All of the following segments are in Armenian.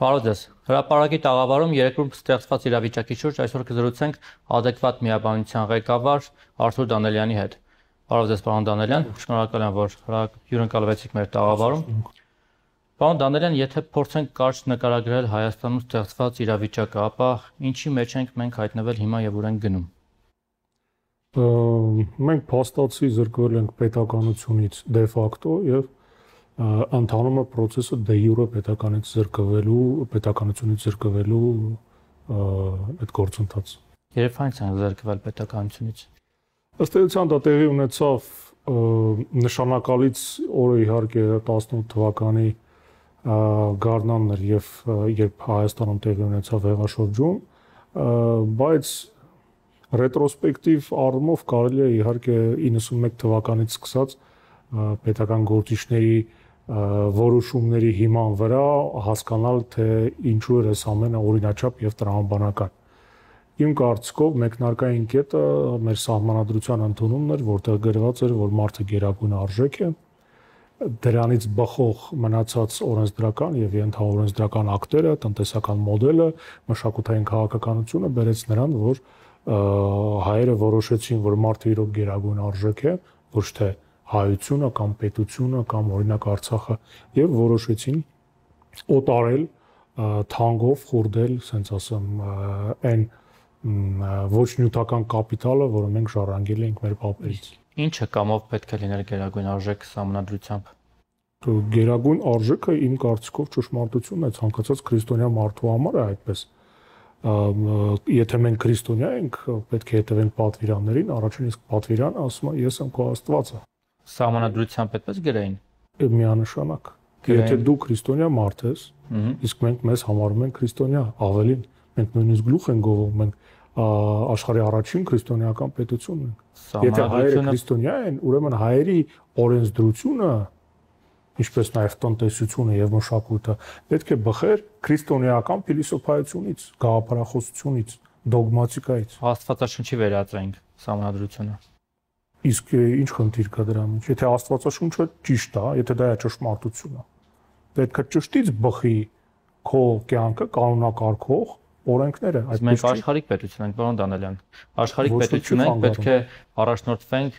Բարոզես, հրաապարակի տաղավարում երկրում ստեղծված իրավիճակի շուրջ այսօր կզրուցենք adekvat միաբանության ղեկավար Արթուր Դանելյանի հետ։ Բարոզես, պարոն Դանելյան, շնորհակալ եմ, որ հյուրընկալվեցիք մեր տաղավարում։ Պարոն Դանելյան, եթե փորձենք կարճ նկարագրել Հայաստանում ստեղծված իրավիճակը, ապա ինչի մեջ ենք մենք հայտնվել հիմա եւ ուր ենք գնում։ Մենք փաստացի զրկվել ենք պետականությունից դե ֆակտո եւ և ընդհանրումը process-ը դե յուրը պետականից զրկվելու, պետականությունից զրկվելու այդ գործընթաց։ Երբ ֆունկցիան զրկվել պետականությունից։ Ըստ էության դա տեղի ունեցավ նշանակալից օրը իհարկե 18 թվականի գարնանն էր եւ երբ Հայաստանում տեղի ունեցավ հեղաշրջում, բայց ռետրոսպեկտիվ առումով կարելի է իհարկե 91 թվականից սկսած պետական գործիչների որոշումների հիման վրա հասկանալ թե ինչու էր այս ամենը օրինաչափ եւ տրամաբանական։ Իմ կարծիքով մեկնարկային կետը մեր սահմանադրության ընդունումն էր, որտեղ գրված էր, որ մարդը գերագույն արժեք է դրանից բխող մնացած օրենսդրական եւ ընդհանրօրենսդրական ակտերը, տնտեսական մոդելը, մշակութային քաղաքականությունը բերեց նրան, որ հայերը որոշեցին, որ մարդը իրոք գերագույն արժեք է, ոչ թե դե հայությունը կամ պետությունը կամ օրինակ Արցախը եւ որոշեցին օտարել թանգով խորդել, ասենց ասեմ, այն ոչ նյութական կապիտալը, որը մենք շարանգել ենք մեր papերից։ Ինչը կամով պետք է լինել գերագույն արժեք համանդրությամբ։ Գերագույն արժեքը իմ կարծիքով ճշմարտությունն է ցանկացած քրիստոնյա մարդու համար է այդպես։ Եթե մենք քրիստոնյա ենք, պետք է հետևենք պատվիրաններին, առաջին իսկ պատվիրանը ասում է՝ ես եմ քո Աստվածը սահմանադրությամբ այդպես գրային։ Միանշանակ։ Եթե դու քրիստոնյա մարդ ես, իսկ մենք մեզ համարում ենք քրիստոնյա, ավելին, մենք նույնիսկ գլուխ ենք գովում, մենք աշխարհի առաջին քրիստոնեական պետությունն ենք։ Եթե հայերը քրիստոնյա են, ուրեմն հայերի օրենսդրությունը ինչպես նաև տնտեսությունը եւ մշակույթը պետք է բխեր քրիստոնեական փիլիսոփայությունից, գաղափարախոսությունից, դոգմատիկայից։ Աստվածաշնչի վերածենք համադրությունը։ Իսկ ինչ խնդիր կա դրանում։ Եթե Աստվածաշունչը ճիշտ է, եթե դա է ճշմարտությունը, պետք է ճշտից բխի քո կյանքը կանոնակարգող օրենքները այդ մենք աշխարհիկ պետություն ենք պարոն Դանելյան աշխարհիկ պետություն ենք պետք է առաջնորդվենք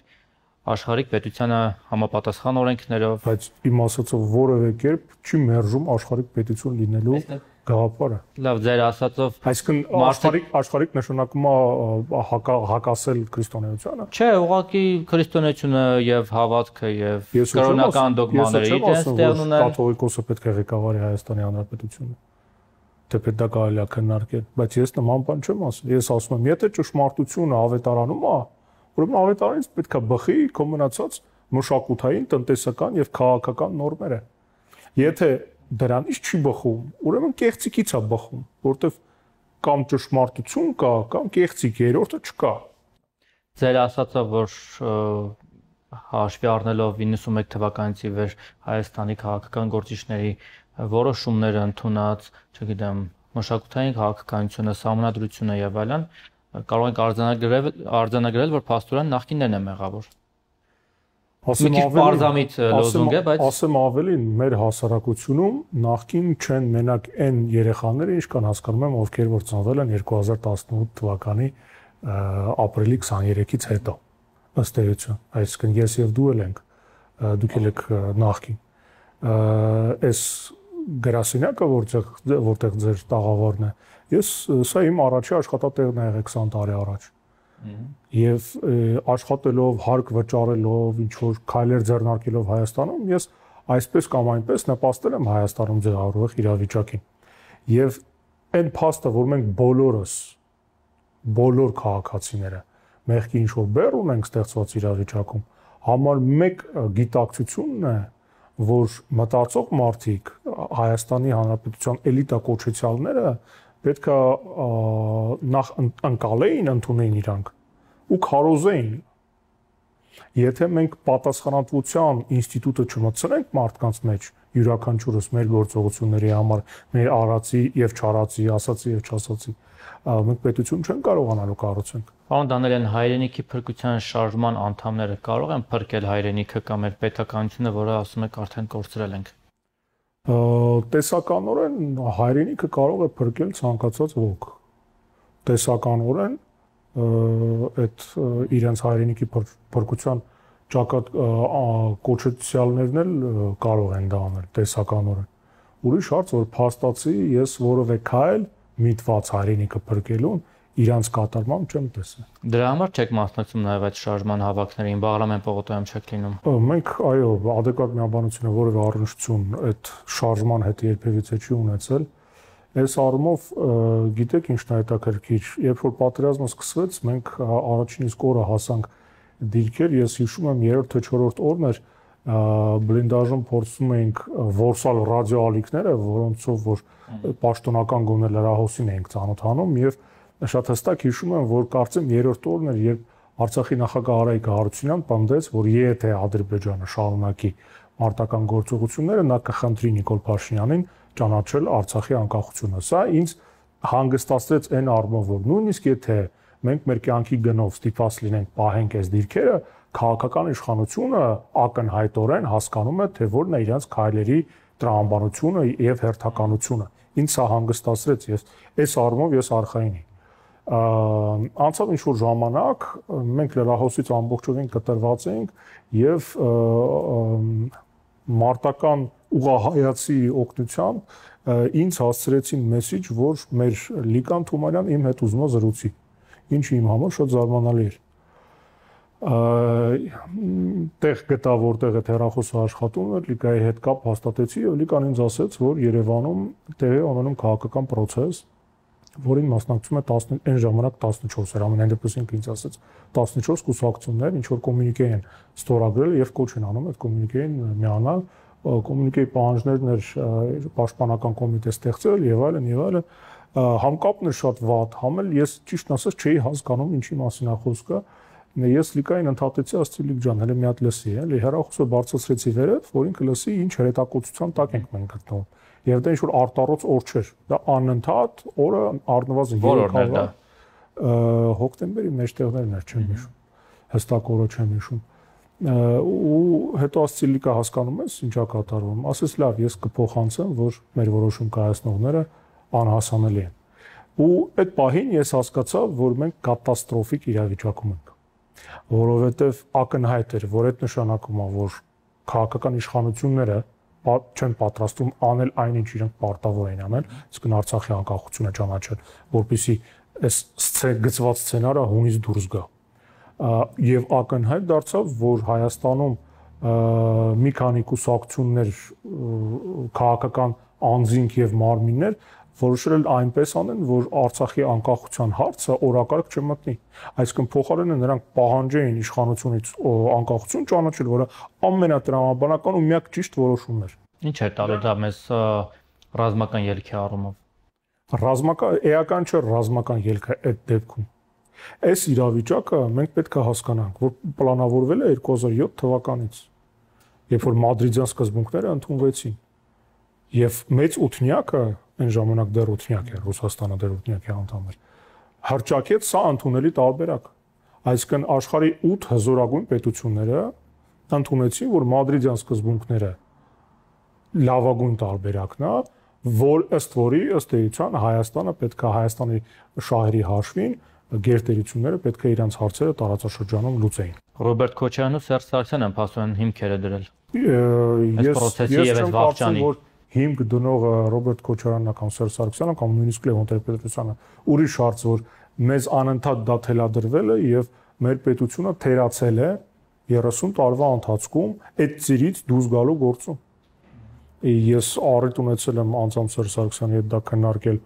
աշխարհիկ պետությանը համապատասխան օրենքներով բայց իմ ասածով որևէ կերպ չի մերժում աշխարհիկ պետություն լինելու գաղափարը։ Լավ, ձեր ասածով այսինքն աշխարհիկ աշխարհիկ նշանակում է հակա հակասել քրիստոնեությանը։ Չէ, ուղղակի քրիստոնեությունը եւ հավատքը եւ կրոնական դոգմաները դեստերն ունեն։ Կաթողիկոսը պետք է ղեկավարի Հայաստանի Հանրապետությունը։ Թե պետք է կարելի է քննարկել, բայց ես նման բան չեմ ասում։ Ես ասում եմ, եթե ճշմարտությունը ավետարանում է, ուրեմն ավետարանից պետք է բխի կոմունացած մշակութային, տնտեսական եւ քաղաքական նորմերը։ Եթե դրանից չի բխում, ուրեմն կեղծիկից է բխում, որովհետև կամ ճշմարտություն կա, կամ կեղծիկ, երրորդը չկա։ Ձեր ասածը, որ հաշվի առնելով 91 թվականից ի վեր Հայաստանի քաղաքական գործիչների որոշումները ընդունած, չգիտեմ, մշակութային քաղաքականությունը, համանդրությունը եւ այլն, կարող ենք արձանագրել արձանագրել, որ փաստորեն նախկիններն են մեղավոր ասեմ ավելի բարձամիտ լոզունգ է, բայց ասեմ ավելին, մեր հասարակությունում նախքին չեն մենակ այն երեխաները, ինչքան հասկանում եմ, ովքեր որ ծնվել են 2018 թվականի ապրիլի 23-ից հետո։ Ըստ էության, այսինքն ես եւ դու ենք, դուք եք նախքին։ Այս գրասենյակը, որտեղ որտեղ ձեր տաղավարն է, ես սա իմ առաջի աշխատատեղն է 20 տարի առաջ Եվ աշխատելով, հարկ վճարելով, ինչ որ քայլեր ձեռնարկելով Հայաստանում, ես այսպես կամ այնպես նպաստել եմ Հայաստանում ձեռարվող իրավիճակին։ Եվ այն փաստը, որ մենք բոլորս բոլոր քաղաքացիները մեղքի ինչ որ բեռ ունենք ստեղծված իրավիճակում, համար 1 գիտակցությունն է, որ մտածող մարդիկ Հայաստանի Հանրապետության էլիտա կոչեցյալները պետք է նախ անցալեին ընդունեին իրանք ու քարոզեին Եթե մենք պատասխանատվության ինստիտուտը չմցնենք մարդկանց մեջ յուրաքանչյուրս մեր գործողությունների համար, մեր արածի եւ չարածի, ասացի եւ չասացի, մենք պետություն չեն կարողանալու կառուցենք։ Պարոն Դանելյան, հայրենիքի փրկության շարժման անդամները կարող են փրկել հայրենիքը կամ մեր պետականությունը, որը ասում եք արդեն կորցրել ենք տեսականորեն հայրենիքը կարող է փրկել ցանկացած ոք։ Տեսականորեն այդ իրենց հայրենիքի փրկության ճակատ կոչեցյալներն էլ կարող են դա անել տեսականորեն։ Ուրիշ հարց որ փաստացի ես որով է քայլ միտված հայրենիքը փրկելուն, իրանց կատարմամբ չեմ տեսել։ Դրա համար չեք մասնակցում նաև այդ շարժման հավաքներին, Բաղրամյան պողոտայում չեք լինում։ Մենք այո, adekvat միաբանությունը որևէ առնչություն այդ շարժման հետ երբևիցե չի ունեցել։ Այս առումով գիտեք ինչն է հետաքրքիր, երբ որ պատերազմը սկսվեց, մենք առաջին իսկ օրը հասանք դիրքեր, ես հիշում եմ 3-րդ թե 4-րդ օրն էր բլինդաժում փորձում էինք որսալ ռադիոալիքները, որոնցով որ պաշտոնական գոներ լրահոսին էինք ծանոթանում եւ և շատ հստակ հիշում եմ, որ կարծեմ երրորդ օրն էր, երբ Արցախի նախագահ Արայիկ Հարությունյան պնդեց, որ եթե Ադրբեջանը շարունակի մարտական գործողությունները, նա կխնդրի Նիկոլ Փաշինյանին ճանաչել Արցախի անկախությունը։ Սա ինձ հանգստացրեց այն առումով, որ նույնիսկ եթե մենք մեր կյանքի գնով ստիպված լինենք պահենք այս դիրքերը, քաղաքական իշխանությունը ակնհայտորեն հասկանում է, թե որն է իրենց քայլերի տրամաբանությունը եւ հերթականությունը։ Ինչ սա հանգստացրեց ես այս առումով ես արխային եմ անցավ ինչ որ ժամանակ մենք լրահոսից ամբողջովին կտրված էինք եւ մարտական ուղահայացի օգնությամբ ինձ հասցրեցին մեսիջ, որ մեր Լիկան Թումանյան իմ հետ ուզում է զրուցի, ինչը իմ համար շատ զարմանալի էր տեղ գտա որտեղ է հերախոսը աշխատում էր լիգայի հետ կապ հաստատեցի եւ լիգան ինձ ասեց որ Երևանում տեղի ունենում քաղաքական process որին մասնակցում է 10 այն ժամանակ 14-ը, ամենայն դեպքում ինձ ասաց 14 կուսակցություններ ինչ որ կոմունիկե են ստորագրել եւ կոչ են անում այդ կոմունիկեին միանալ կոմունիկեի պահանջներն էր պաշտպանական կոմիտե ստեղծել եւ այլն եւ այլն համկապն էր շատ վատ համ էլ ես ճիշտ ասած չէի հասկանում ինչի մասին է խոսքը ես լիկային ընդհատեցի ասացի լիկ ջան հենց մի հատ լսի էլի հերախոսը բարձրացրեցի վերև որ ինքը լսի ինչ հրետակոծության տակ ենք մենք գտնվում եւ դա ինչ որ արտառոց օր չէր։ Դա անընդհատ օրը առնվազն 3 հավ հա։ հոկտեմբերի մեջտեղներն էր, չեմ հիշում։ Հստակ օրը չեմ հիշում։ ու հետո ասցիլիկա հասկանում ես ինչա կատարվում։ Ասես լավ, ես կփոխանցեմ, որ մեր որոշում կայացնողները անհասանելի են։ Ու այդ պահին ես հասկացա, որ մենք կատաստրոֆիկ իրավիճակում ենք, որովհետև ակնհայտ էր, որ այդ նշանակում է, որ քաղաքական իշխանությունները, չեն պատրաստվում անել այն, ինչ իրենք պարտավոր են անել, իսկ Արցախի անկախությունը ճանաչել, որբիսի այս գծված սցենարը հունից դուրս գա։ Եվ ակնհայտ դարձավ, որ Հայաստանում մի քանի կուսակցություններ քաղաքական անձինք եւ մարմիններ որոշել են այնպես անեն, որ Արցախի անկախության հարցը օրակարգ չմտնի։ Այսինքն փոխարենը նրանք պահանջեին իշխանությունից անկախություն ճանաչել, որը ամենատրամաբանական ու միակ ճիշտ որոշումն էր։ Ինչ էր տալու դա մեզ ռազմական ելքի առումով։ Ռազմական էական չէ ռազմական ելքը այդ դեպքում։ Այս իրավիճակը մենք պետք է հասկանանք, որ պլանավորվել է 2007 թվականից, երբ որ Մադրիդյան սկզբունքները ընդունվեցին։ Եվ մեծ ութնյակը այն ժամանակ դեռ ութնյակ էր Ռուսաստանը դեռ ութնյակի անդամ էր հրճակեց սա ընդունելի տարբերակ այսինքն աշխարի 8 հզորագույն պետությունները ընդունեցին որ մադրիդյան սկզբունքները լավագույն տարբերակն է որ ըստ որի ըստ էության Հայաստանը պետք է Հայաստանի շահերի հաշվին գերտերությունները պետք է իրենց հարցերը տարածաշրջանում լուծեին։ Ռոբերտ Քոչյանն ու Սերժ Սարգսյանն փաստորեն հիմքերը դրել։ Ես ես չեմ կարծում որ հիմք դնողը Ռոբերտ Քոչարյանն կամ Սերժ Սարգսյանը կամ նույնիսկ Լևոն Տեր-Պետրոսյանը ուրիշ հարց որ մեզ անընդհատ դա թելադրվել է եւ մեր պետությունը թերացել է 30 տարվա ընթացքում այդ ծիրից դուրս գալու գործում։ Ես առիթ ունեցել եմ անձամբ Սերժ Սարգսյանի հետ դա քննարկել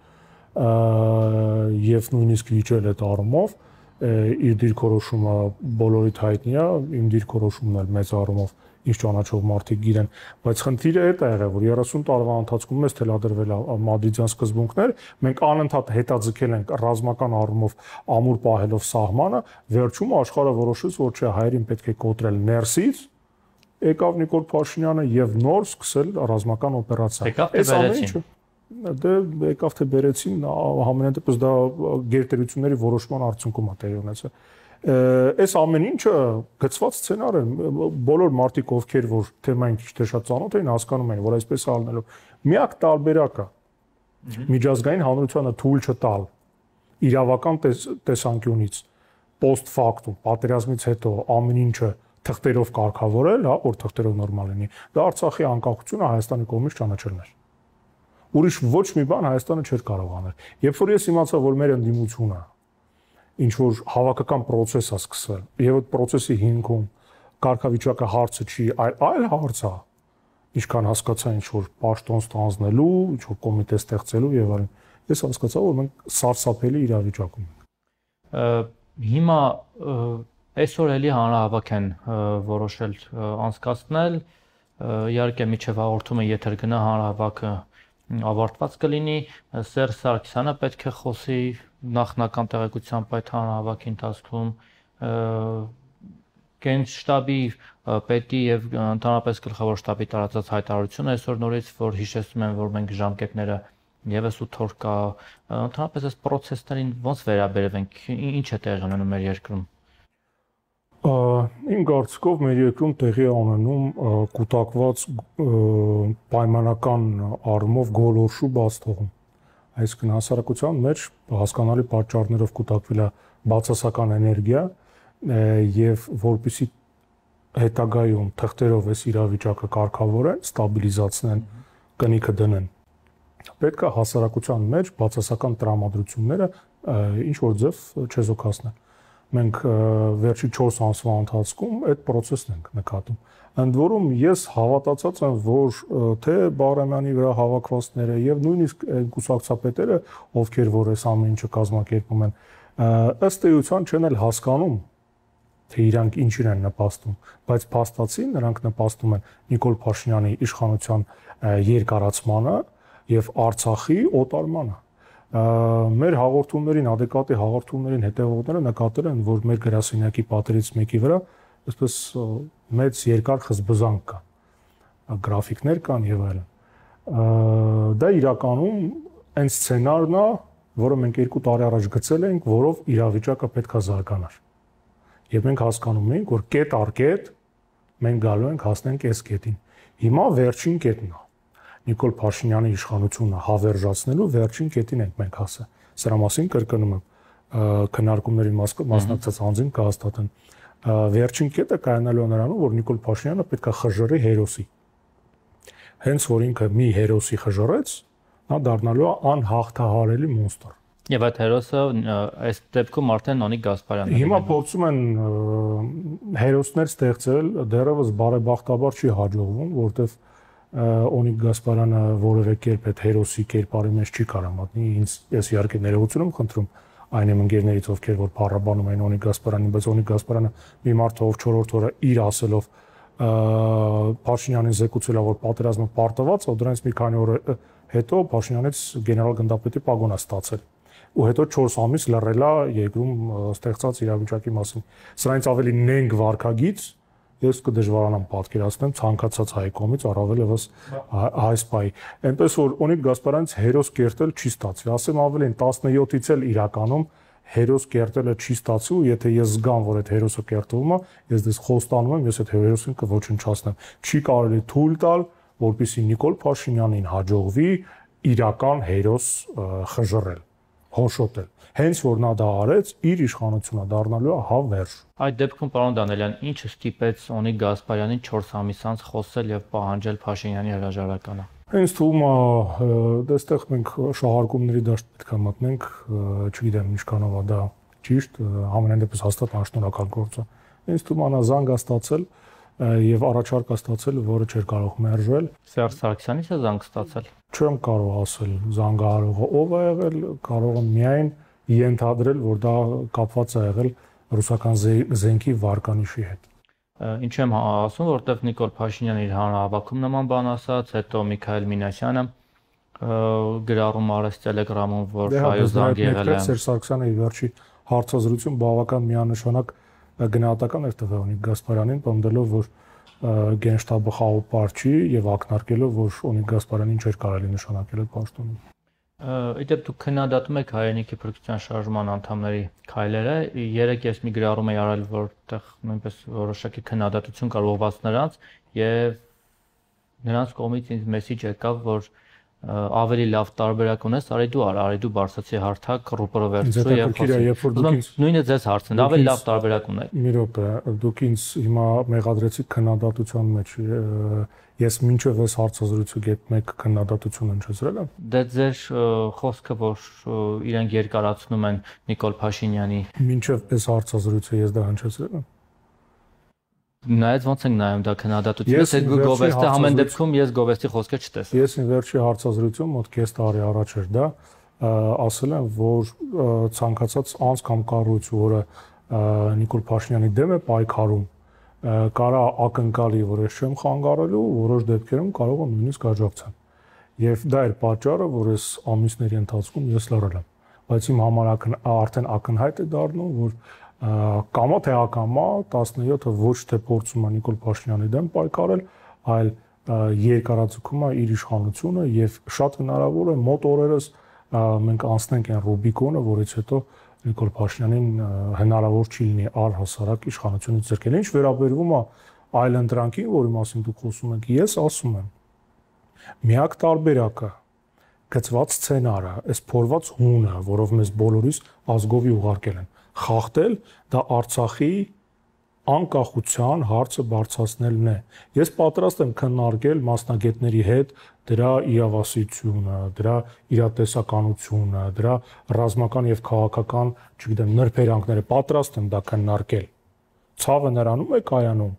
եւ նույնիսկ վիճել այդ առումով իր դիրքորոշումը բոլորիդ հայտնի է, իմ դիրքորոշումն էլ մեծ առումով ինչ ճանաչող մարդիկ գիրեն, բայց խնդիրը էդ է եղել, որ 30 տարվա ընթացքում մեզ թելադրվել մադրիդյան սկզբունքներ, մենք անընդհատ հետաձգել ենք ռազմական առումով ամուր պահելով սահմանը, վերջում աշխարհը որոշեց, որ չէ, հայերին պետք է կոտրել ներսից, եկավ Նիկոլ Փաշինյանը եւ նոր սկսել ռազմական օպերացիա։ Այս ամենը ինչու՞ դե եկավ թե բերեցին համենայն դեպս դա գերտերությունների որոշման արդյունքում է տեղի ունեցել։ Այս ամեն ինչը գծված սցենար է, բոլոր մարդիկ ովքեր որ թեմային քիչ թե շատ ծանոթ են, հասկանում են, որ այսպես ալնելով միակ տարբերակը միջազգային հանրությանը թույլ չտալ իրավական տեսանկյունից post factum, պատերազմից հետո ամեն ինչը թղթերով կարգավորել, հա, որ թղթերով նորմալ լինի։ Դա Արցախի անկախությունը Հայաստանի կողմից ճանաչելն էր ուրիշ ոչ մի բան Հայաստանը չէր կարող անել։ Երբ որ ես իմացա, որ մեր ընդդիմությունը ինչ որ հավաքական process է սկսվել եւ այդ process-ի հիմքում կարգավիճակը հարցը չի, այլ այլ հարց է։ Ինչքան հասկացա ինչ որ պաշտոն ստանձնելու, ինչ որ կոմիտե ստեղծելու եւ այլն։ Ես հասկացա, որ մենք սարսափելի իրավիճակում ենք։ Հիմա այսօր էլի հանրահավաք են որոշել անցկացնել։ Իհարկե միջև հաղորդումը եթեր գնա հանրահավաքը ավարտված կլինի։ Սերժ Սարգսյանը պետք է խոսի նախնական տեղեկությամբ այդ հանրահավաքի ընթացքում կենս շտաբի պետի եւ ընդհանրապես գլխավոր շտաբի տարածած հայտարարությունը այսօր նորից որ հիշեցնում են որ մենք ժամկետները եւս 8 օր կա ընդհանրապես այս process-ներին ոնց վերաբերվենք ինչ է տեղի ունենում մեր երկրում Ա, իմ կարծիքով մեր երկրում տեղի ունենում կൂട്ടակված պայմանական արմով գոլորշու բաց թողում այսինքն հասարակության մեջ հասկանալի պատճառներով կուտակվել է բացասական էներգիա եւ որբիսի հետագայում թղթերով այս իրավիճակը կարգավորեն, ստաբիլիզացնեն, կնիքը դնեն։ Պետք է հասարակության մեջ բացասական տրամադրությունները ինչ որ ձև չեզոքացնել մենք վերջի 4 ամսվա ընթացքում այդ process-ն ենք նկատում։ Ընդ որում ես հավատացած եմ, որ թե Բարամյանի վրա հավաքվածները եւ նույնիսկ կուսակցապետերը, ովքեր որ այս ամեն ինչը կազմակերպում են, ըստ էության չեն էլ հասկանում, թե իրանք ինչին են նպաստում, բայց փաստացին նրանք նպաստում են Նիկոլ Փաշինյանի իշխանության երկարացմանը եւ Արցախի օտարմանը մեր հաղորդումներին, adekvati հաղորդումներին հետևողները նկատել են, որ մեր գրասենյակի պատերից մեկի վրա այսպես մեծ երկար խզբզանք կա։ գրաֆիկներ կան եւ այլն։ Դա իրականում այն սցենարն է, որը մենք 2 տարի առաջ գցել էինք, որով իրավիճակը պետքա զարգանար։ Եվ մենք հասկանում էինք, որ կետ առ կետ մենք գալու ենք հասնենք այս կետին։ Հիմա վերջին կետն է Նիկոլ Փաշինյանի իշխանությունը հավերժացնելու վերջին կետին ենք մենք հասը։ Սրա մասին կրկնում եմ քննարկումների մասնակցած անձին կհաստատեն։ Վերջին կետը կայանալու նրանով, որ Նիկոլ Փաշինյանը պետքա խժռի հերոսի։ Հենց որ ինքը մի հերոսի խժռեց, նա դառնալու է անհաղթահարելի մոնստր։ Եվ այդ հերոսը այս դեպքում արդեն Նոնի Գասպարյանն է։ Հիմա հա։ փորձում են հերոսներ ստեղծել, դեռևս բարեբախտաբար չի հաջողվում, որտեղ Օնիկ Գասպարյանը որևէ կերպ այդ հերոսի կերպարի մեջ չի կարող մտնել։ Ինձ ես իհարկե ներողություն եմ խնդրում այն իմ ընկերներից, ովքեր որ փառաբանում են Օնիկ Գասպարյանին, բայց Օնիկ Գասպարյանը մի մարդը, ով 4-րդ օրը իր ասելով Փաշինյանին զեկուցել է, որ պատերազմը պարտված է, դրանից մի քանի օր հետո Փաշինյանից գեներալ գնդապետի պագոն է ստացել ու հետո 4 ամիս լռելա երկրում ստեղծած իրավիճակի մասին։ Սրանից ավելի նենգ վարկագից ես կդժվարանամ պատկերացնեմ ցանկացած հայ կողմից առավել եւս հայ սպայի։ Էնպես որ Օնիկ Գասպարյանից հերոս կերտել չի ստացվի, ասեմ ավելին 17-ից էլ իրականում հերոս կերտելը չի ստացու, եթե ես զգամ, որ այդ հերոսը կերտվում է, ես դες խոստանում եմ, ես այդ հերոսին կոչնչացնեմ։ Չի կարելի թույլ տալ, որպիսի Նիկոլ Փաշինյանին հաջողվի իրական հերոս խժռել հոշոտել։ Հենց որ նա դա արեց, իր իշխանությունը դառնալու է հավերժ։ Այդ դեպքում պարոն Դանելյան ինչ ստիպեց Օնի Գասպարյանին 4 ամիս անց խոսել եւ պահանջել Փաշինյանի հրաժարականը։ Հենց թվում է դեստեղ մենք շահարկումների դաշտ պետք է մտնենք, չգիտեմ ինչքանով է դա ճիշտ, համենայն դեպս հաստատ անշնորհակալ գործ է։ Հենց թվում է նա զանգա ստացել, եւ առաջարկա ստացել, որը չէր կարող մերժել։ Սերժ Սարգսյանից է զանգ ստացել։ Չեմ կարող ասել զանգահարողը ով է եղել, կարող եմ միայն ենթադրել, որ դա կապված է եղել ռուսական զենքի վարկանիշի հետ։ Ինչ եմ հա- ասում, որովհետև Նիկոլ Փաշինյանը իր հանրահավաքում նման բան ասաց, հետո Միքայել Մինասյանը գրառում արեց Telegram-ում, որ դե հա, այո զանգ եղել է։ Դե հա, Սերժ Սարգսյանը ի վերջի հարցազրույցում բավական միանշանակ գնահատական էր տվել Օնիկ Գասպարանին, պնդելով, որ գենշտաբը խաղապար չի եւ ակնարկելով, որ Օնիկ Գասպարանին չէր կարելի նշանակել այդ պաշտոնում։ Իդեպ դուք քննադատում եք հայերենիքի փրկության շարժման անդամների քայլերը, երեք ես մի գրառում եի արել, որտեղ նույնպես որոշակի քննադատություն կար ուղված նրանց եւ նրանց կողմից ինձ մեսիջ եկավ, որ ավելի լավ տարբերակ ունես, արի դու արա, արի դու բարձացի հարթակ, ռոպորը վերցրու եւ խոսի։ Նույնը ձեզ հարցն, ավելի լավ տարբերակ ունեք։ Մի րոպե, դուք ինձ հիմա մեղադրեցիք քննադատության մեջ ես մինչև այս հարցազրույցի հետ մեկ քննադատություն ընչեցրել եմ։ Դե ձեր խոսքը, որ իրենք երկարացնում են Նիկոլ Փաշինյանի։ Մինչև այս հարցազրույցը ես դա հնչեցրել եմ նայած ոնց են նայում դա քննադատությունից այդ գովեստը ամեն դեպքում ես գովեստի խոսքը չտեսա։ Ես ինվերջի հարցազրույցում մոտ կես տարի առաջ էր դա ասել եմ որ ցանկացած անձ կամ կառույց որը Նիկոլ Փաշինյանի դեմ է պայքարում կարա ակնկալի որ ես չեմ խանգարելու որոշ դեպքերում կարող եմ նույնիսկ աջակցեմ եւ դա էր պատճառը որ ես ամիսների ընթացքում ես լռել եմ բայց իմ համար արդեն ակնհայտ է դառնում որ կամա թե ակամա 17-ը ոչ թե փորձում է Նիկոլ Փաշինյանի դեմ պայքարել, այլ երկարաձգում է իր իշխանությունը եւ շատ հնարավոր է մոտ օրերս մենք անցնենք այն Ռուբիկոնը, որից հետո Նիկոլ Փաշինյանին հնարավոր չի լինի առհասարակ իշխանությունից զրկել։ Ինչ վերաբերվում է այլ ընտրանքին, որի մասին դուք խոսում եք, ես ասում եմ, միակ տարբերակը գծված սցենարը, այս փորված հունը, որով մեզ բոլորիս ազգովի ուղարկել են, խախտել, դա Արցախի անկախության հարցը բարձրացնելն է։ Ես պատրաստ եմ քննարկել մասնագետների հետ դրա իրավասությունը, դրա իրատեսականությունը, դրա ռազմական եւ քաղաքական, չգիտեմ, նրբերանգները պատրաստ եմ դա քննարկել։ Ցավը նրանում է կայանում,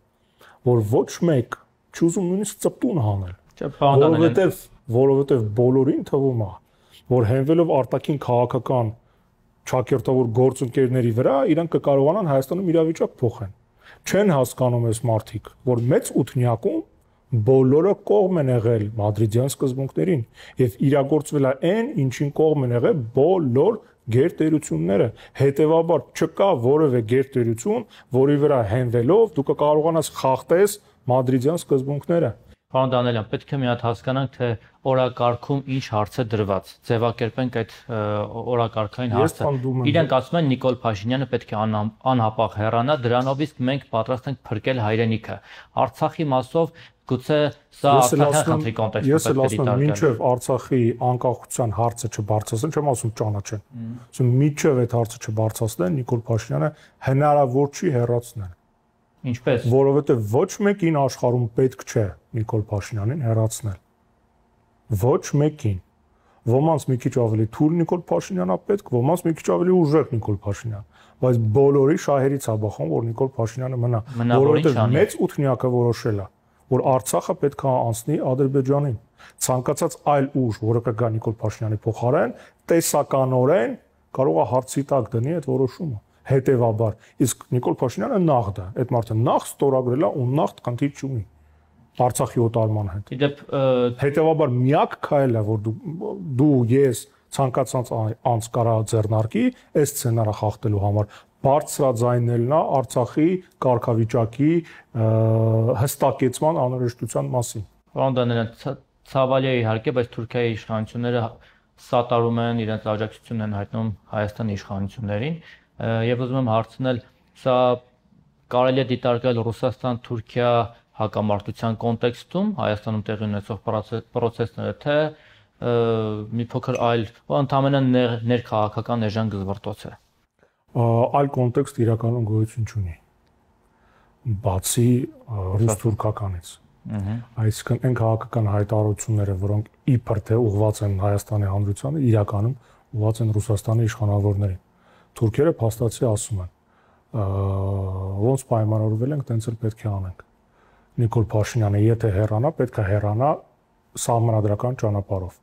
որ ոչ մեկ չուզում նույնիսկ ծպտուն հանել։ Չէ, բանտանել։ Որովհետեւ, որովհետեւ բոլորին թվում է, որ հենվելով արտաքին քաղաքական ճակերտավոր գործընկերների վրա, իրանք կկարողանան Հայաստանում իրավիճակ փոխեն։ Չեն հասկանում այս մարտիկ, որ մեծ ութնյակում բոլորը կողմ են եղել մադրիդյան սկզբունքներին եւ իրագործվել է այն, ինչին կողմ են եղել բոլոր գերտերությունները հետեւաբար չկա որևէ գերտերություն, որի վրա հենվելով դու կկարողանաս խախտես մադրիդյան սկզբունքները։ Պարոն Դանելյան, պետք է մի հատ հասկանանք, թե օրակարգում ինչ հարց է դրված։ Ձևակերպենք այդ օրակարգային հարցը։ Իրենք ասում են Նիկոլ Փաշինյանը պետք է անհապաղ հեռանա, դրանով իսկ մենք պատրաստ ենք փրկել հայրենիքը։ Արցախի մասով գուցե սա Արցախի քանթի կոնտեքստը պետք է դիտարկվի։ Ես էլ ասում եմ, ինչև Արցախի անկախության հարցը չբարձրացնեն, չեմ ասում ճանաչեն։ Ասում ինչև այդ հարցը չբարձրացնեն, Նիկոլ Փաշինյանը հնարավոր չի հեռացնել Ինչպես։ Որովհետեւ ոչ մեկին աշխարհում պետք չէ Նիկոլ Փաշինյանին հերացնել։ Ոչ մեկին։ Ոմանց մի քիչ ավելի թույլ Նիկոլ Փաշինյանա պետք, ոմանց մի քիչ ավելի ուժեղ Նիկոլ Փաշինյան, բայց բոլորի շահերից է բախվում, որ Նիկոլ Փաշինյանը մնա, որովհետեւ մեծ ութնյակը որոշել է, որ Արցախը պետք է անցնի Ադրբեջանին։ Ցանկացած այլ ուժ, որը կգա Նիկոլ Փաշինյանի փոխարեն, տեսականորեն կարող է հարցի տակ դնի այդ որոշումը հետևաբար։ Իսկ Նիկոլ Փաշինյանը նախ դա, այդ մարդը նախ ստորագրել է ու նախ քննի չունի Արցախի օտարման հետ։ Իդեպ հետևաբար միակ քայլը, որ դու դու ես ցանկացած անց կարա ձեռնարկի այս սցենարը խախտելու համար բարձրաձայնելն է Արցախի կարգավիճակի հստակեցման անհրաժեշտության մասին։ Վանդանենը ցավալի է իհարկե, բայց Թուրքիայի իշխանությունները սատարում են, իրենց աջակցություն են հայտնում Հայաստանի իշխանություններին եւ ուզում եմ հարցնել սա կարելի է դիտարկել Ռուսաստան-Թուրքիա հակամարտության կոնտեքստում Հայաստանում տեղի ունեցող process-ները թե մի փոքր այլ ընդհանրապես ներքաղաքական էժան գզվռտոց է այլ կոնտեքստ իրականում գոյություն չունի բացի ռուս-թուրքականից այսինքն այն քաղաքական հայտարարությունները որոնք իբր թե ուղված են Հայաստանի Հանրությանը իրականում ուղված են Ռուսաստանի իշխանավորներին թուրքերը փաստացի ասում են ոնց պայմանավորվել ենք, տենց էլ պետք է անենք։ Նիկոլ Փաշինյանը եթե հեռանա, պետք է հեռանա սահմանադրական ճանապարհով։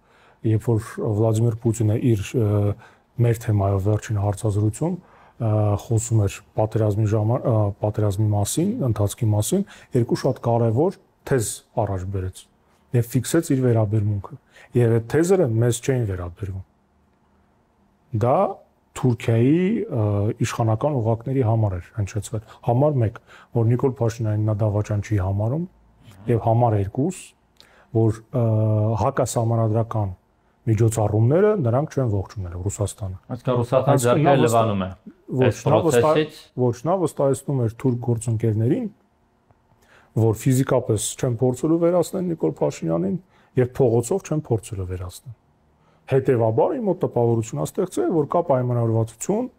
Երբ որ Վլադիմիր Պուտինը իր մեր թեմայով վերջին հարցազրույցում խոսում էր պատերազմի ժամանակ պատերազմի մասին, ընթացքի մասին, երկու շատ կարևոր թեզ առաջ բերեց եւ ֆիքսեց իր վերաբերմունքը։ Եվ այդ թեզերը մեզ չէին վերաբերվում։ Դա Թուրքիայի իշխանական օղակների համար էր հնչեցվել։ Համար 1, որ Նիկոլ Փաշինյանին նա դավաճան չի համարում, եւ համար 2, որ հակասահմանադրական միջոցառումները նրանք չեն ողջունել Ռուսաստանը։ Այսինքն Ռուսաստանը ձեռքերը լվանում է։ Ոչ, նա վստահեցից, ոչ, նա վստահեցնում էր թուրք գործընկերներին, որ ֆիզիկապես չեն փորձելու վերացնել Նիկոլ Փաշինյանին եւ փողոցով չեն փորձելու վերացնել։ Հետևաբար իմ մոտ տպավորություն աստեղծել է, որ կա պայմանավորվածություն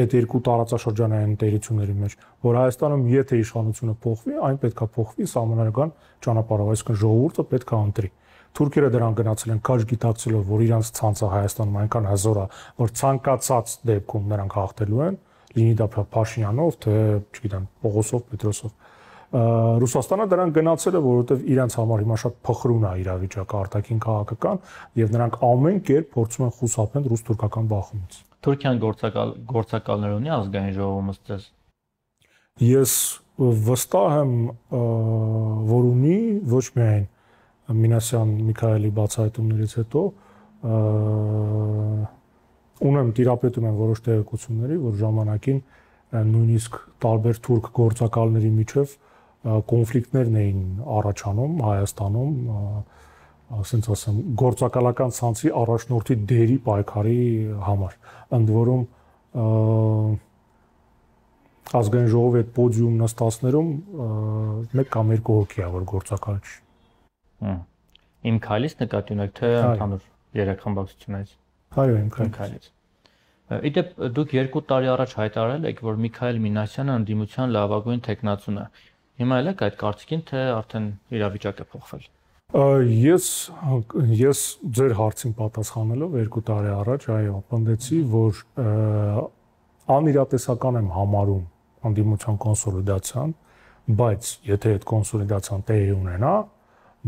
այդ երկու տարածաշրջանային ընկերությունների մեջ, որ Հայաստանում եթե իշխանությունը փոխվի, այն պետքա փոխվի համանարգան ճանապարհով, այսինքն ժողովուրդը պետքա ընտրի։ Թուրքերը դրան գնացել են քաշ գիտակցելով, որ իրանց ցանցը Հայաստանում այնքան հզոր է, որ ցանկացած դեպքում նրանք հաղթելու են, լինի դա Փաշինյանով, թե, չգիտեմ, Պողոսով, Պետրոսով Ռուսաստանը դրան գնացել է, որովհետև իրանց համար հիմա շատ փխրուն է իրավիճակը արտաքին քաղաքական եւ նրանք ամեն կերպ փորձում են խուսափեն ռուս-թուրքական բախումից։ Թուրքիան գործակալ գործակալներ ունի ազգային ժողովում ըստես։ Ես վստահ եմ, որ ունի ոչ միայն Մինասյան Միքայելի բացահայտումներից հետո ունեմ տիրապետում եմ որոշ տեղեկությունների, որ ժամանակին նույնիսկ տարբեր թուրք գործակալների միջև կոնֆլիկտներն էին առաջանում Հայաստանում, ասենց ասեմ, գործակալական ցանցի առաջնորդի դերի պայքարի համար։ Ընդ որում ազգային ժողովի այդ պոդիում նստածներում մեկ կամ երկու հոգի է որ գործակալ չի։ Հմ։ Իմ քալից նկատի ունեք թե ընդհանուր երախմբակցությունից։ Այո, իմ քալից։ Իդեպ դուք 2 տարի առաջ հայտարարել եք, որ Միքայել Մինասյանը ընդդիմության լավագույն տեխնացուն է։ Հիմա էլ եք այդ կարծիքին, թե արդեն իրավիճակը փոխվել։ Ես ես ձեր հարցին պատասխանելով 2 տարի առաջ այո պնդեցի, որ անիրատեսական եմ համարում անդիմության կոնսոլիդացիան, բայց եթե այդ կոնսոլիդացիան տեղի ունենա,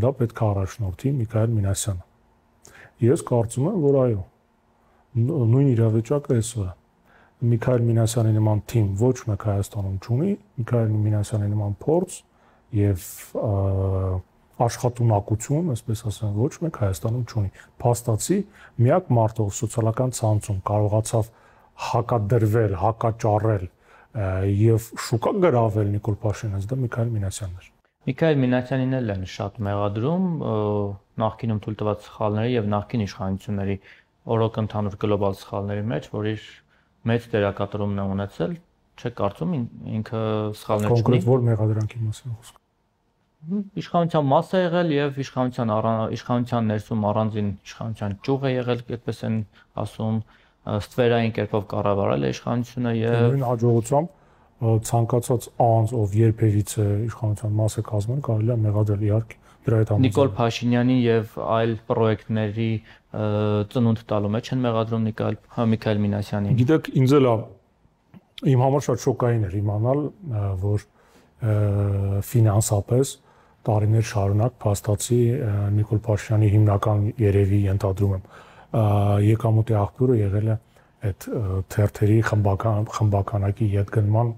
դա պետք է առաջնորդի Միքայել Մինասյանը։ Ես կարծում եմ, որ այո նույն իրավիճակը այսօր է Միքայել Մինասյանի նման թիմ ոչ մեկ Հայաստանում չունի, Միքայել Մինասյանի նման փորձ եւ աշխատունակություն, այսպես ասեմ, ոչ մեկ Հայաստանում չունի։ Փաստացի միակ մարդը, ով սոցիալական ցանցում կարողացավ հակադրվել, հակաճառել եւ շուկա գրավել Նիկոլ Փաշինյանց դա Միքայել Մինասյանն էր։ Միքայել Մինասյանին էլ են շատ մեղադրում նախկինում թույլ տված սխալների եւ նախկին իշխանությունների օրոք ընդհանուր գլոբալ սխալների մեջ, որ իր մեծ դերակատարումն է ունեցել, չկարծում ինքը սխալներ չունի։ Կոնկրետ որ մեղադրանքի մասին խոսք իշխանության մաս է եղել եւ իշխանության իշխանության ներսում առանձին իշխանության ճյուղ է եղել, այդպես են ասում, ստվերային կերպով կառավարել է իշխանությունը եւ նույն հաջողությամբ ցանկացած անձ, ով երբևիցե իշխանության մաս է կազմում, կարելի է մեղադրել իհարկե դրա հետ համաձայն։ Նիկոլ Փաշինյանի եւ այլ պրոյեկտների ծնունդ տալու մեջ են մեղադրում Նիկոլ Միքայել Մինասյանին։ Գիտեք, ինձ էլ իմ համար շատ շոկային էր իմանալ, որ ֆինանսապես տարիներ շարունակ փաստացի Նիկոլ Փաշինյանի հիմնական երևի ընդադրում եմ եկամուտի աղբյուրը եղել է այդ թերթերի խմբական խմբականակի յետգնման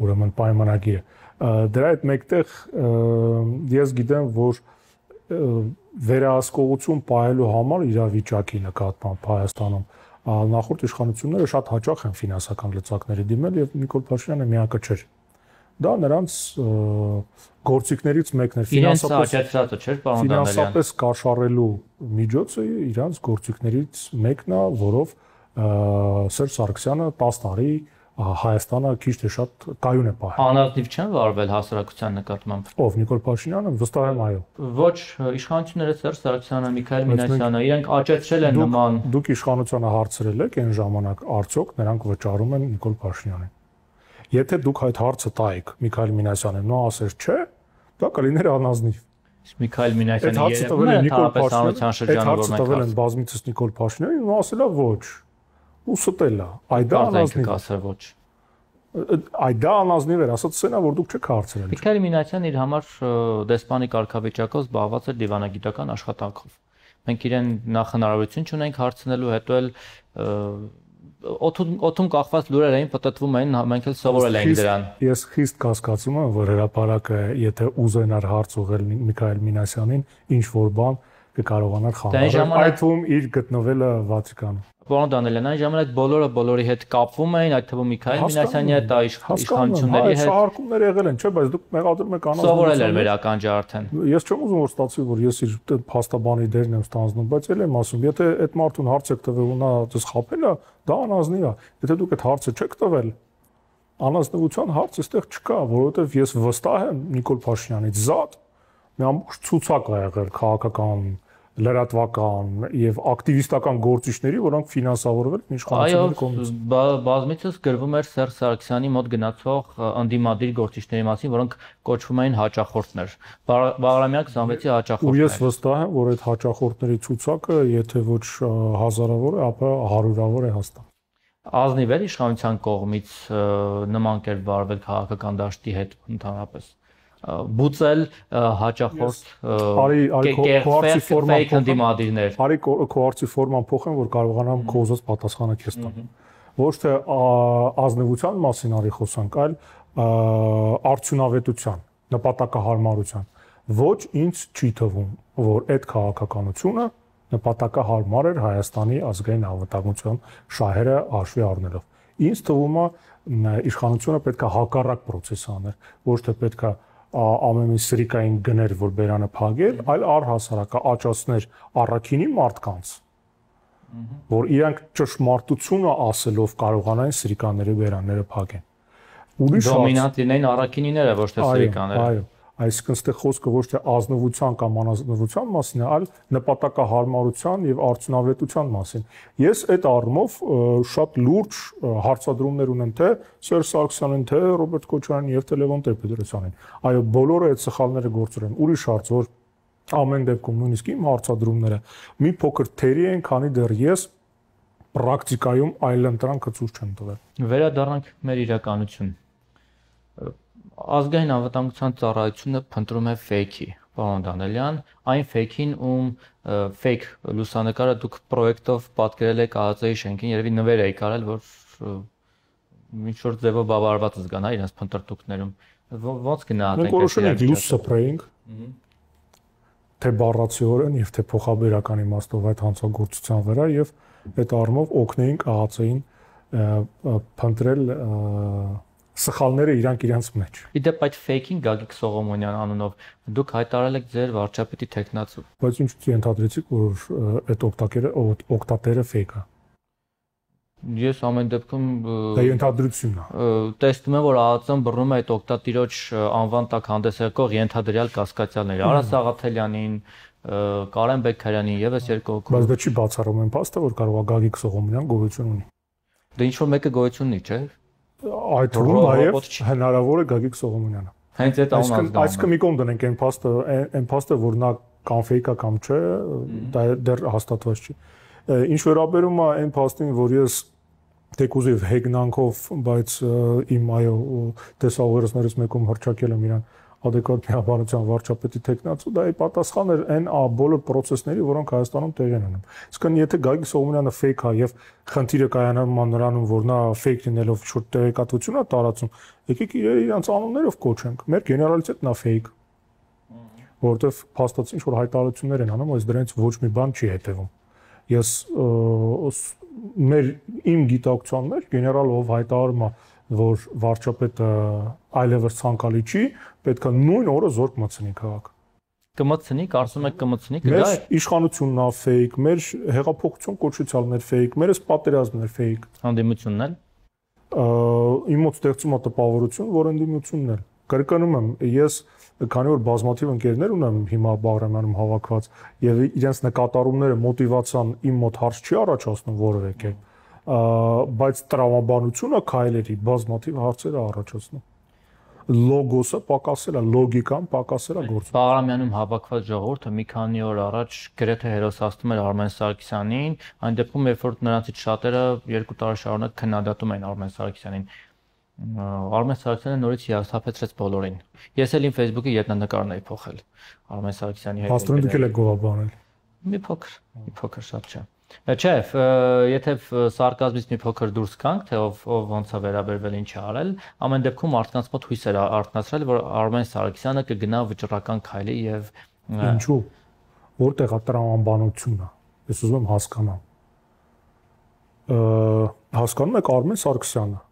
ուրեմն պայմանագիրը Դրա հետ մեկտեղ ես գիտեմ, որ վերահսկողություն ողելու համար իրավիճակի նկատմամբ Հայաստանում նախորդ իշխանությունները շատ հաճախ են ֆինանսական լծակների դիմել եւ Նիկոլ Փաշինյանը միակը չէր։ Դա նրանց գործիքներից մեկն էր ֆինանսապես հաճախացը չէր պարոն Դանելյան։ Ֆինանսապես կաշառելու միջոցը իրանց գործիքներից մեկն է, որով Սերժ Սարգսյանը 10 տարի Հայաստանը քիչ թե շատ կայուն է պահել։ Անարդիվ չեն վարվել հասարակության նկատմամբ։ Ով Նիկոլ Փաշինյանը վստահ եմ այո։ Ոչ, իշխանությունները Սերժ Սարգսյանը, Միքայել Մինասյանը, իրենք աճեցրել են նման։ Դուք իշխանությանը հարցրել եք այն ժամանակ արդյոք նրանք վճարում են Նիկոլ Փաշինյանին։ Եթե դուք այդ հարցը տայիք Միքայել Մինասյանին, նա ասեր, չէ, դա կլիներ անազնիվ։ Իսկ Միքայել Մինասյանը երբ է ընդհանրապես հանրության շրջանում որն է։ Այդ հարցը տվել են բազմիցս Նիկոլ Փաշինյանին, նա ասելա ոչ ու ստել է։ Այդ դա անազնիվ ասա ոչ։ Այդ դա անազնիվ էր, ասած սենա, որ դուք չեք հարցրել։ Միքայել Մինասյան իր համար դեսպանի կարգավիճակով զբաղված էր դիվանագիտական աշխատանքով։ Մենք իրեն նախ հնարավորություն չունենք հարցնելու, հետո էլ օթում օթում կախված լուրերային պատտվում են, հա, մենք էլ սովորել ենք դրան։ Ես խիստ կասկածում եմ, որ հրաապարակը, եթե ուզենար հարց ուղղել Միքայել Մինասյանին, ինչ որ բան կկարողանար դե խանգարել։ Այդ թվում իր գտնվելը Վատիկանում որոնք դանել են այն ժամանակ բոլորը բոլորի հետ կապվում էին, այդ թվում Միքայել Մինասյանի հետ, իշխանությունների հետ։ Շարքումներ եղել են, չէ՞, բայց դուք մեղադրում եք անոնց։ Սովորել էր մեր ականջը արդեն։ Ես չեմ ուզում որ ստացվի, որ ես իր փաստաբանի դերն եմ ստանձնում, բայց ել եմ ասում, եթե այդ մարդուն հարց եք տվել ու նա դες խապել է, դա անազնի է։ Եթե դուք այդ հարցը չեք տվել, անազնվության հարցը այստեղ չկա, որովհետև ես վստահ եմ Նիկոլ Փաշինյանից զատ մի ամբողջ ցուցակ ա եղել քաղաքական լրատվական եւ ակտիվիստական գործիչների, որոնք ֆինանսավորվել են իշխանությունների կողմից։ Այո, բազմիցս գրվում էր Սերժ Սարգսյանի մոտ գնացող անդիմադիր գործիչների մասին, որոնք կոչվում էին հաճախորդներ։ Բաղարամյակ Զամբեթի հաճախորդներ։ Ու ես վստահ եմ, որ այդ հաճախորդների ցուցակը, եթե ոչ հազարավոր է, ապա հարյուրավոր է հաստատ ազնիվ էր իշխանության կողմից նման կերպ վարվել քաղաքական դաշտի հետ ընդհանրապես բուծել հաճախորդ արի արի կոարցի ֆորման փոխնդիմադիրներ։ Արի կոարցի ֆորման փոխեմ, որ կարողանամ քո ուզած պատասխանը քեզ տամ։ Ոչ թե ազնվության մասին արի խոսանք, այլ արդյունավետության, նպատակահարմարության։ Ոչ ինձ չի թվում, որ այդ քաղաքականությունը նպատակահարմար էր Հայաստանի ազգային անվտանգության շահերը հաշվի առնելով։ Ինչ թվում է իշխանությունը պետք է հակառակ process աներ, ոչ թե պետք է պետքա ամեն մի սրիկային գներ, որ բերանը փագեր, այլ առհասարակա աճացներ առաքինի մարդկանց։ Որ իրանք ճշմարտությունը ասելով կարողանային սրիկաները բերանները փագեն։ Ուրիշ դոմինանտ լինեն առաքինիները, ոչ թե սրիկաները։ Այո, այո Այսինքն, այստեղ խոսքը ոչ թե ազնվության կամ անազնվության մասին է, այլ նպատակահարմարության եւ արդյունավետության մասին։ Ես այդ առումով շատ լուրջ հարցադրումներ ունեմ թե Սերժ Սարգսյանին, թե Ռոբերտ Քոչարյանին եւ թե Լևոն Տեր-Պետրոսյանին։ Այո, բոլորը այդ սխալները գործում են։ Ուրիշ հարց, որ ամեն դեպքում նույնիսկ իմ հարցադրումները մի փոքր թերի են, քանի դեռ ես պրակտիկայում այլընտրանքը ցույց չեմ տվել։ Վերադառնանք մեր իրականություն։ Ազգային անվտանգության ծառայությունը փնտրում է fake-ի, պարոն Դանելյան, այն fake-ին, ում fake լուսանկարը դուք պրոյեկտով պատկերել եք ԱԱԾ-ի շենքին, երևի նվեր եք արել, որ ինչ որ ձևով բավարարված զգանա իրենց փնտրտուքներում։ Ոնց գնահատենք այդ որոշումները։ Մենք լույս սփրեինք թե բառացիորեն եւ թե փոխաբերական իմաստով այդ հանցագործության վրա եւ այդ առումով օգնեինք ԱԱԾ-ին փնտրել սխալները իրանք իրանց մեջ։ Իդեպ այդ fake-ին Գագիկ Սողոմոնյան անունով դուք հայտարարել եք ձեր վարչապետի տեխնացու։ Բայց ինչ ենթադրեցիք, որ այդ օկտակերը օկտատերը fake-ա։ Ես ամեն դեպքում դա ենթադրությունն է։ Տեսնում եմ, որ ԱԱՑ-ն բռնում է այդ օկտատիրոջ անվան տակ հանդես եկող ենթադրյալ կասկածյալները՝ Արա Սաղաթելյանին, Կարեն Բեկքարյանին եւս երկու հոգու։ Բայց դա չի բացառում այն փաստը, որ կարող է Գագիկ Սողոմոնյան գոյություն ունի։ Դե ինչ որ մեկը գոյություն ունի, չէ՞ այդ թվում նաև հնարավոր է Գագիկ Սողոմոնյանը։ Հենց այդ անունը։ Այսինքն մի կողմ դնենք այն փաստը, այն փաստը, որ նա կամ ֆեյքա կամ չէ, դա դեռ հաստատված չի։ Ինչ վերաբերում է այն փաստին, որ ես թեկուզիվ հեգնանքով, բայց իմ այո տեսողերսներից մեկում հրճակել եմ իրան ադեկվատ միաբանության վարչապետի տեխնացու, դա է պատասխան էր այն բոլոր process-ների, որոնք Հայաստանում տեղի են ունենում։ Իսկ եթե Գագիկ Սողոմյանը fake հա եւ խնդիրը կայանում նրանում, որ նա fake լինելով շուտ տեղեկատվություն է տարածում, եկեք իրեր իրանց անուններով կոչենք։ Մեր գեներալիտետն է fake որովհետև փաստացի ինչ որ հայտարարություններ են անում, այս դրանից ոչ մի բան չի հետևում։ Ես մեր իմ գիտակցության մեջ գեներալ ով հայտարարում է, որ վարչապետը այլևս ցանկալի չի, պետք է նույն օրը զորք մցնի քաղաք։ Կմցնի, կարծում եք կմցնի, կգա։ Մեր իշխանությունն է ֆեյք, մեր հեղափոխություն կոչուցալն է ֆեյք, մերս պատերազմն է ֆեյք։ Հանդիմությունն էլ։ Իմ մոտ ստեղծում է տպավորություն, որ հանդիմությունն էլ։ Կրկնում եմ, ես քանի որ բազմաթիվ ընկերներ ունեմ հիմա Բաղրամյանում հավաքված եւ իրենց նկատառումները մոտիվացիան իմ մոտ հարց չի առաջացնում որևէ կերպ բայց տրավաբանությունը քայլերի բազմաթիվ հարցեր առաջացնում լոգոսը պակասել է, լոգիկան պակասել է գործը։ Բաղրամյանում հավաքված ժողովուրդը մի քանի օր առաջ գրեթե հերոսացնում էր Արմեն Սարգսյանին, այն դեպքում, երբ որ նրանցից շատերը երկու տարի շարունակ քննադատում էին Արմեն Սարգսյանին, Արմեն Սարգսյանը նորից հիասթափեցրեց բոլորին։ Ես էլ իմ Facebook-ի ետնանկարն էի փոխել Արմեն Սարգսյանի հետ։ Պաստորեն դուք եք գովաբանել։ Մի փոքր, մի փոքր շատ չէ։ Չէ, եթե սարկազմից մի փոքր դուրս գանք, թե ով ով ոնց է վերաբերվել ինչ արել, ամեն դեպքում մարդկանց մոտ հույս էր արտնացրել, որ Արմեն Սարգսյանը կգնա վճռական քայլի եւ Ինչու՞։ Որտեղ է տրամաբանությունը։ Ես ուզում եմ հասկանալ։ Ա հասկանում եք Արմեն Սարգսյանը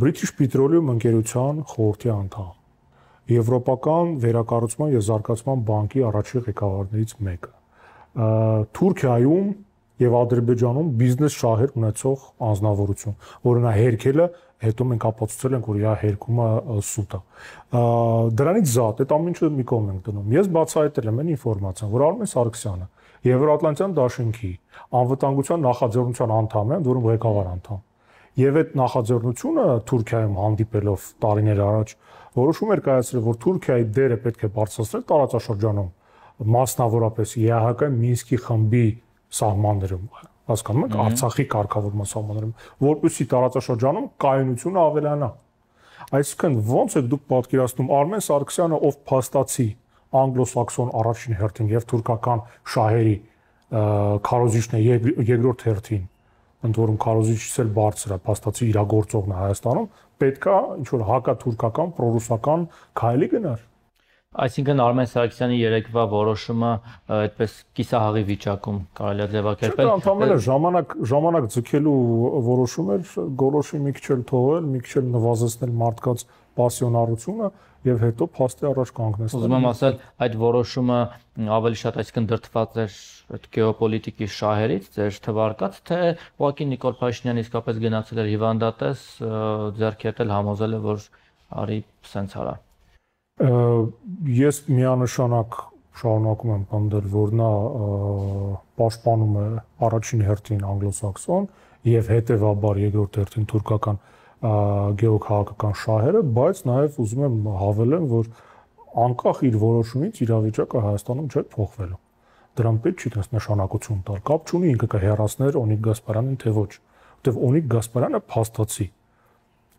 British Petroleum ընկերության խորհրդի անդամ, Եվրոպական վերակառուցման եւ զարգացման բանկի առաջին ղեկավարներից մեկը Թուրքիայում եւ Ադրբեջանում բիզնես շահեր ունեցող անznավորություն, որը նա հերքելը հետո մենք ապացուցել ենք, որ իր հերքումը սուտ է։ Դրանից զատ այդ ամեն ինչը մի կողմ ենք դնում։ Ես բացահայտել եմ այն ինֆորմացիան, որ Արմեն Սարգսյանը Եվրոատլանտյան դաշինքի անվտանգության նախաձեռնության անդամ է, որում ղեկավար անդամ։ Եվ այդ նախաձեռնությունը Թուրքիայում հանդիպելով տարիներ առաջ որոշում էր կայացրել, որ Թուրքիայի դերը պետք է բարձրացնել տարածաշրջանում մասնավորապես ԵԱՀԿ Մինսկի խմբի սահմաններում, հասկանում եք, Արցախի կարգավորման սահմաններում, որտիսի տարածաշրջանում կայունությունը ավելանա։ Այսինքն ո՞նց եք դուք պատկերացնում Արմեն Սարգսյանը, ով փաստացի անգլոսաքսոն առաջին հերթին եւ թուրքական շահերի քարոզիչն է երկրորդ հերթին, ընդ որում քարոզիչից էլ բարձր է փաստացի իրագործողն է Հայաստանում, պետքա ինչ որ հակաթուրքական, պրոռուսական քայլի գնար Այսինքն Արմեն Սարգսյանի երեկվա որոշումը այդպես կիսահաղի վիճակում կարելի է ձևակերպել։ Չէ, ընդհանրապես ժամանակ ժամանակ ձգելու որոշում էր գոլոշի մի քիչ էլ թողել, մի քիչ էլ նվազեցնել մարդկանց պասիոնարությունը եւ հետո փաստի առաջ կանգնեցնել։ Ուզում եմ ասել, այդ որոշումը ավելի շատ այսինքն դրթված էր այդ գեոպոլիտիկի շահերից, ձեր թվարկած, թե ուղղակի Նիկոլ Փաշինյանը իսկապես գնացել էր հիվանդատես, ձեռքի հետ էլ համոզել է, որ արի սենց արա։ Ա Ես միանշանակ շարունակում եմ պնդել, որ նա պաշտպանում է առաջին հերթին անգլոսաքսոն եւ հետեւաբար երկրորդ հերթին թուրքական գեոքաղաքական շահերը, բայց նաեւ ուզում եմ հավելեմ, որ անկախ իր որոշումից իրավիճակը Հայաստանում չէ փոխվելու։ Դրան պետք չի դաս նշանակություն տալ, կապ չունի ինքը կհեռացներ Օնիկ Գասպարանին թե ոչ, որտեվ Օնիկ Գասպարանը փաստացի է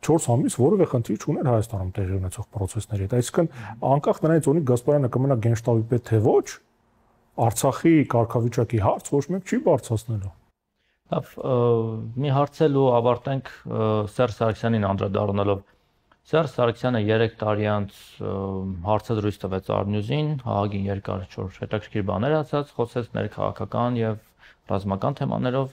4 ամիս որևէ խնդիր չուներ Հայաստանում տեղի ունեցող process-ների հետ։ Այսինքն անկախ նրանից ունի Գասպարյանը կմնա գենշտաբի պետ թե ոչ, Արցախի կարգավիճակի հարց ոչ մեկ չի բարձրացնելու։ Լավ, մի հարցել ու ավարտենք Սերժ Սարգսյանին անդրադառնալով։ Սերժ Սարգսյանը 3 տարի անց հարցազրույց տվեց Արնյուզին, Հաղագին երկար չոր հետաքրքիր բաներ ասաց, խոսեց ներքաղաքական եւ ռազմական թեմաներով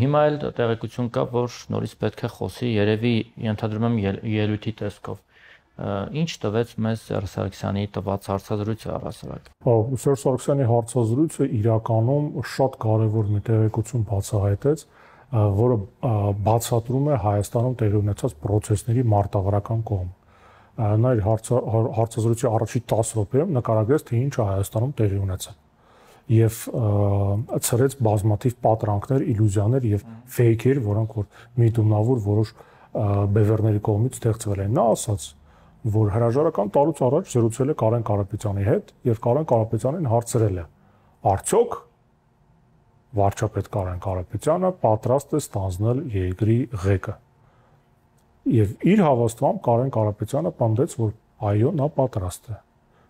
Հիմա էլ տեղեկություն կա, որ նորից պետք է խոսի, երևի ենթադրում եմ ել, ելույթի տեսքով։ Ինչ տվեց մեզ Սարգսյանի տված հարցազրույցը առասարակ։ Ահա Սերժ Սարգսյանի հարցազրույցը իրականում շատ կարևոր մի տեղեկություն բացահայտեց, որը բացատրում է Հայաստանում տեղի ունեցած process-ների մարտավարական կողմը։ Նա իր հարցազրույցի առաջի 10 րոպեում նկարագրեց, թե ինչ է Հայաստանում տեղի ունեցել եւ ցրեց բազմաթիվ պատրանքներ, իլյուզիաներ եւ ֆեյքեր, որոնք որ միտումնավոր որոշ բևերների կողմից ստեղծվել են։ Նա ասաց, որ հրաժարական տալուց առաջ զրուցել է Կարեն Կարապետյանի հետ եւ Կարեն Կարապետյանին հարցրել է. արդյոք վարչապետ Կարեն Կարապետյանը պատրաստ է ստանձնել Եգրի ղեկը։ Եվ իր հավաստվամբ Կարեն Կարապետյանը պնդեց, որ այո, նա պատրաստ է։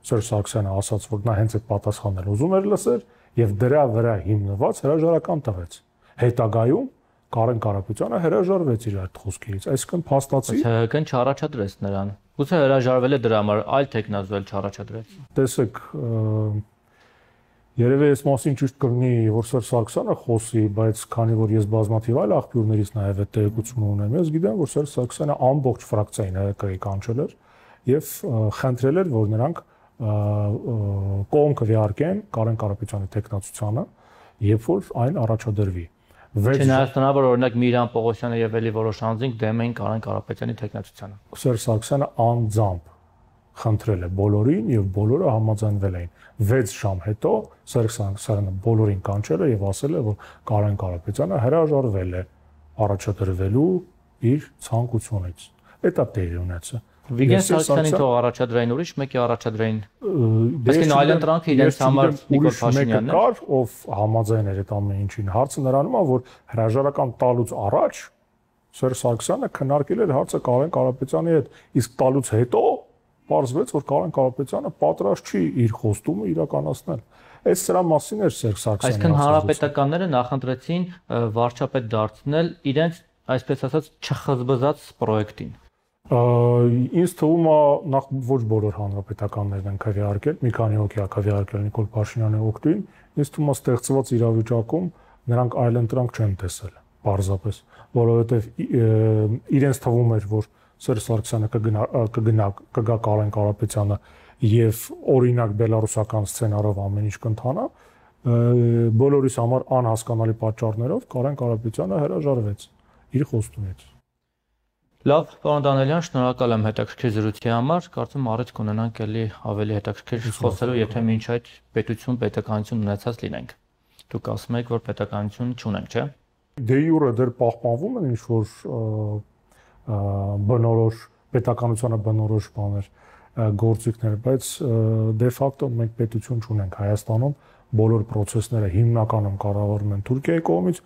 Սերժ Սարգսյանը ասաց, որ նա հենց այդ պատասխանն ուզում էր լսել եւ դրա վրա հիմնված հրաժարական տվեց։ Հետագայում Կարեն Կարապետյանը հրաժարվեց իր այդ խոսքից, այսինքն փաստացի ՀՀԿ-ն չառաջադրեց նրան։ Գուցե հրաժարվել է դրա համար, այլ տեխնազվել չառաջադրեց։ Տեսեք, Երևի այս մասին ճիշտ կլինի, որ Սերժ Սարգսյանը խոսի, բայց քանի որ ես բազմաթիվ այլ աղբյուրներից նաև այդ տեղեկությունը ունեմ, ես գիտեմ, որ Սերժ Սարգսյանը ամբողջ ֆրակցիային ՀՀԿ-ի կանչել էր եւ խնդրել էր, որ նրանք կողմը վիարկեն Կարեն Կարապետյանի տեխնացությանը, երբ որ այն առաջադրվի։ Չնայած նա որ օրինակ Միրան Պողոսյանը եւ ելի որոշ անձինք դեմ էին Կարեն Կարապետյանի տեխնացությանը։ Սերժ Սարգսյանը անձամբ խնդրել է բոլորին եւ բոլորը համաձայնվել էին 6 ժամ հետո Սերժ Սարգսյանը բոլորին կանչել է եւ ասել է որ Կարեն Կարապետյանը հրաժարվել է առաջադրվելու իր ցանկությունից։ Էտա տեղի ունեցա։ Վիգեն Սարգսյանի թող առաջադրային ուրիշ մեկի առաջադրային։ Այսինքն այլ ընտրանքը իրենց համար Նիկոլ Փաշինյանն է։ Կար, ով համաձայն էր այդ ամեն ինչին։ Հարցը նրանում է, որ հրաժարական տալուց առաջ Սերժ Սարգսյանը քննարկել էր հարցը Կարեն Կարապետյանի հետ, իսկ տալուց հետո պարզվեց, որ Կարեն Կարապետյանը պատրաստ չի իր խոստումը իրականացնել։ Այս սրա մասին էր Սերժ Սարգսյանը։ Այսինքն հանրապետականները նախընտրեցին վարչապետ դարձնել իրենց այսպես ասած չխզբզած պրոյեկտին։ Ինձ թվում է նախ ոչ բոլոր հանրապետականներն են քվեարկել, մի քանի հոգի է քվեարկել Նիկոլ Փաշինյանի օկտին, ինձ թվում է ստեղծված իրավիճակում նրանք այլ ընտրանք չեն տեսել, պարզապես, որովհետև իրենց թվում էր, որ Սերժ Սարգսյանը կգնա կգնա կգա Կարեն Կարապետյանը եւ օրինակ բելարուսական սցենարով ամեն ինչ կընթանա, բոլորիս համար անհասկանալի պատճառներով Կարեն Կարապետյանը հրաժարվեց իր խոստումից Լավ, պարոն Դանելյան, շնորհակալ եմ հետաքրքիր զրույցի համար։ Կարծում առիթ կունենանք ելի ավելի հետաքրքիր խոսելու, եթե մինչ այդ պետություն, պետականություն ունեցած լինենք։ Դուք ասում եք, որ պետականություն չունենք, չէ՞։ Դե յուրը դեռ պահպանվում են ինչ որ բնորոշ պետականությանը բնորոշ բաներ, գործիքներ, բայց դե ֆակտո մենք պետություն չունենք Հայաստանում բոլոր process-ները հիմնականում կառավարվում են Թուրքիայի կողմից,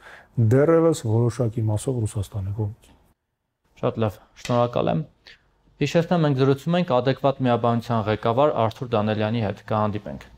դեռևս որոշակի մասով Ռուսաստանի կողմից։ Շատ լավ, շնորհակալ եմ։ Հիշեցնեմ, մենք զրուցում ենք ադեկվատ միաբանության ղեկավար Արթուր Դանելյանի հետ։ Կհանդիպենք։